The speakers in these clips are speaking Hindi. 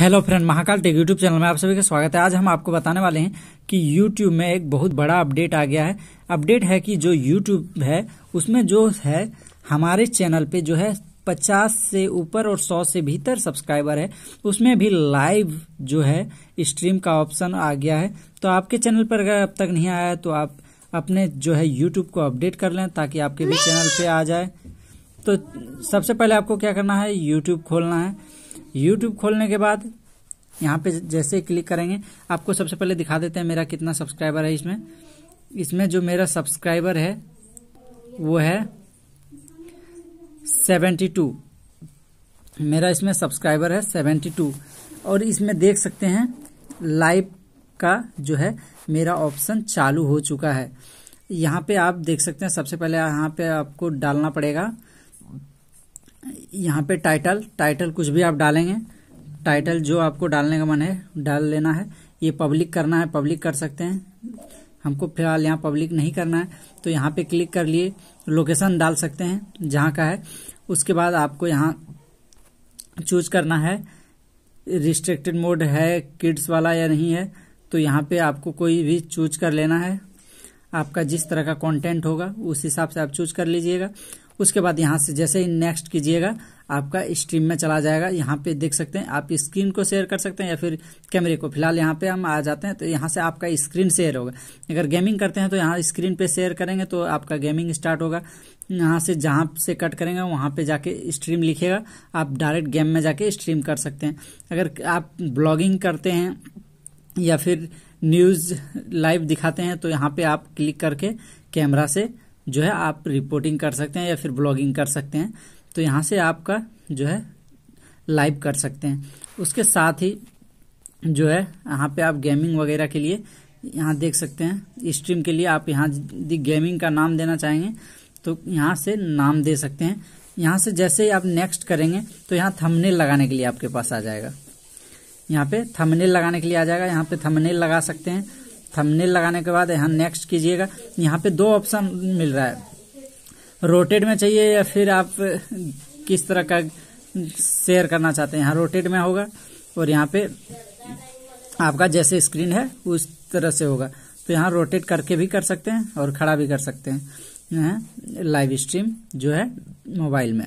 hello friend Mahakal tech YouTube channel में आप सभी का स्वागत है आज हम आपको बताने वाले हैं कि यूट्यूब में एक बहुत बड़ा अपडेट आ गया है अपडेट है कि जो यूट्यूब है उसमें जो है हमारे चैनल पे जो है 50 से ऊपर और 100 से भीतर सब्सक्राइबर है उसमें भी लाइव जो है स्ट्रीम का ऑप्शन आ गया है तो आपके चैनल पर अगर अब तक नहीं आया तो आप अपने जो है यूट्यूब को अपडेट कर लें ताकि आपके भी चैनल पर आ जाए तो सबसे पहले आपको क्या करना है यूट्यूब खोलना है यूट्यूब खोलने के बाद यहाँ पे जैसे क्लिक करेंगे आपको सबसे पहले दिखा देते हैं मेरा कितना सब्सक्राइबर है इसमें इसमें जो मेरा सब्सक्राइबर है वो है सेवेंटी टू मेरा इसमें सब्सक्राइबर है सेवेंटी टू और इसमें देख सकते हैं लाइव का जो है मेरा ऑप्शन चालू हो चुका है यहाँ पे आप देख सकते हैं सबसे पहले यहाँ पे आपको डालना पड़ेगा यहाँ पे टाइटल टाइटल कुछ भी आप डालेंगे टाइटल जो आपको डालने का मन है डाल लेना है ये पब्लिक करना है पब्लिक कर सकते हैं हमको फिलहाल यहाँ पब्लिक नहीं करना है तो यहाँ पे क्लिक कर लिए लोकेशन डाल सकते हैं जहाँ का है उसके बाद आपको यहाँ चूज करना है रिस्ट्रिक्टेड मोड है किड्स वाला या नहीं है तो यहाँ पे आपको कोई भी चूज कर लेना है आपका जिस तरह का कंटेंट होगा उस हिसाब से आप चूज कर लीजिएगा उसके बाद यहाँ से जैसे ही नेक्स्ट कीजिएगा आपका स्ट्रीम में चला जाएगा यहाँ पे देख सकते हैं आप स्क्रीन को शेयर कर सकते हैं या फिर कैमरे को फिलहाल यहाँ पे हम आ जाते हैं तो यहाँ से आपका स्क्रीन शेयर होगा अगर गेमिंग करते हैं तो यहाँ स्क्रीन पे शेयर करेंगे तो आपका गेमिंग स्टार्ट होगा यहाँ से जहाँ से कट करेंगे वहाँ पे जाके स्ट्रीम लिखेगा आप डायरेक्ट गेम में जाके स्ट्रीम कर सकते हैं अगर आप ब्लॉगिंग करते हैं या फिर न्यूज़ लाइव दिखाते हैं तो यहाँ पर आप क्लिक करके कैमरा से जो है आप रिपोर्टिंग कर सकते हैं या फिर ब्लॉगिंग कर सकते हैं तो यहाँ से आपका जो है लाइव कर सकते हैं उसके साथ ही जो है यहाँ पे आप गेमिंग वगैरह के लिए यहाँ देख सकते हैं स्ट्रीम के लिए आप यहाँ गेमिंग का नाम देना चाहेंगे तो यहाँ से नाम दे सकते हैं यहाँ से जैसे ही आप नेक्स्ट करेंगे तो यहाँ थंबनेल लगाने के लिए आपके पास आ जाएगा यहाँ पे थंबनेल लगाने के लिए आ जाएगा यहाँ पे थंबनेल लगा सकते हैं थंबनेल लगाने के बाद यहाँ नेक्स्ट कीजिएगा यहाँ पे दो ऑप्शन मिल रहा है रोटेड में चाहिए या फिर आप किस तरह का शेयर करना चाहते हैं यहाँ रोटेड में होगा और यहाँ पे आपका जैसे स्क्रीन है उस तरह से होगा तो यहाँ रोटेट करके भी कर सकते हैं और खड़ा भी कर सकते हैं लाइव स्ट्रीम जो है मोबाइल में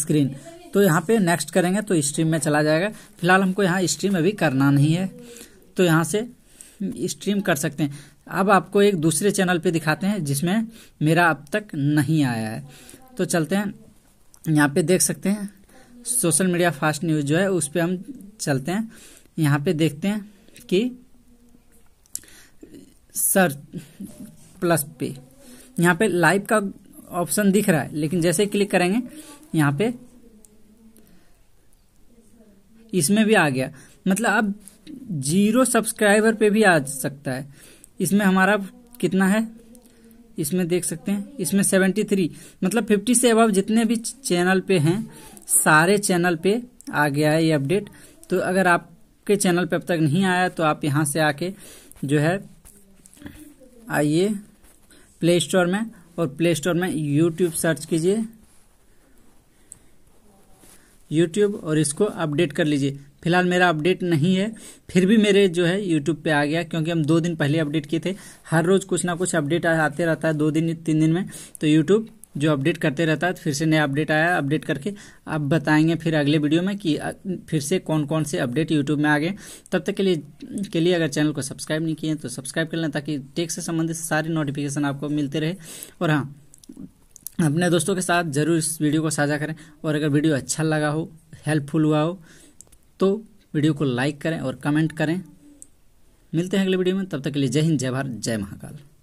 स्क्रीन तो यहाँ पे नेक्स्ट करेंगे तो स्ट्रीम में चला जाएगा फिलहाल हमको यहाँ स्ट्रीम अभी करना नहीं है तो यहाँ से स्ट्रीम कर सकते हैं अब आपको एक दूसरे चैनल पे दिखाते हैं जिसमें मेरा अब तक नहीं आया है तो चलते हैं यहाँ पे देख सकते हैं सोशल मीडिया फास्ट न्यूज़ जो है उस पर हम चलते हैं यहाँ पे देखते हैं कि सर प्लस पे यहाँ पे लाइव का ऑप्शन दिख रहा है लेकिन जैसे क्लिक करेंगे यहाँ पे इसमें भी आ गया मतलब अब जीरो सब्सक्राइबर पे भी आ सकता है इसमें हमारा कितना है इसमें देख सकते हैं इसमें सेवेंटी थ्री मतलब फिफ्टी से अब जितने भी चैनल पे हैं सारे चैनल पे आ गया है ये अपडेट तो अगर आपके चैनल पे अब तक नहीं आया तो आप यहाँ से आके जो है आइए प्ले स्टोर में और प्ले स्टोर में यूट्यूब सर्च कीजिए यूट्यूब और इसको अपडेट कर लीजिए फिलहाल मेरा अपडेट नहीं है फिर भी मेरे जो है यूट्यूब पे आ गया क्योंकि हम दो दिन पहले अपडेट किए थे हर रोज कुछ ना कुछ अपडेट आते रहता है दो दिन तीन दिन में तो यूट्यूब जो अपडेट करते रहता है फिर से नया अपडेट आया अपडेट करके आप बताएंगे फिर अगले वीडियो में कि फिर से कौन कौन से अपडेट यूट्यूब में आ गए तब तक के लिए के लिए अगर चैनल को सब्सक्राइब नहीं किए तो सब्सक्राइब कर लें ताकि टेक से संबंधित सारी नोटिफिकेशन आपको मिलते रहे और हाँ अपने दोस्तों के साथ जरूर इस वीडियो को साझा करें और अगर वीडियो अच्छा लगा हो हेल्पफुल हुआ हो तो वीडियो को लाइक करें और कमेंट करें मिलते हैं अगले वीडियो में तब तक के लिए जय हिंद जय भारत जय महाकाल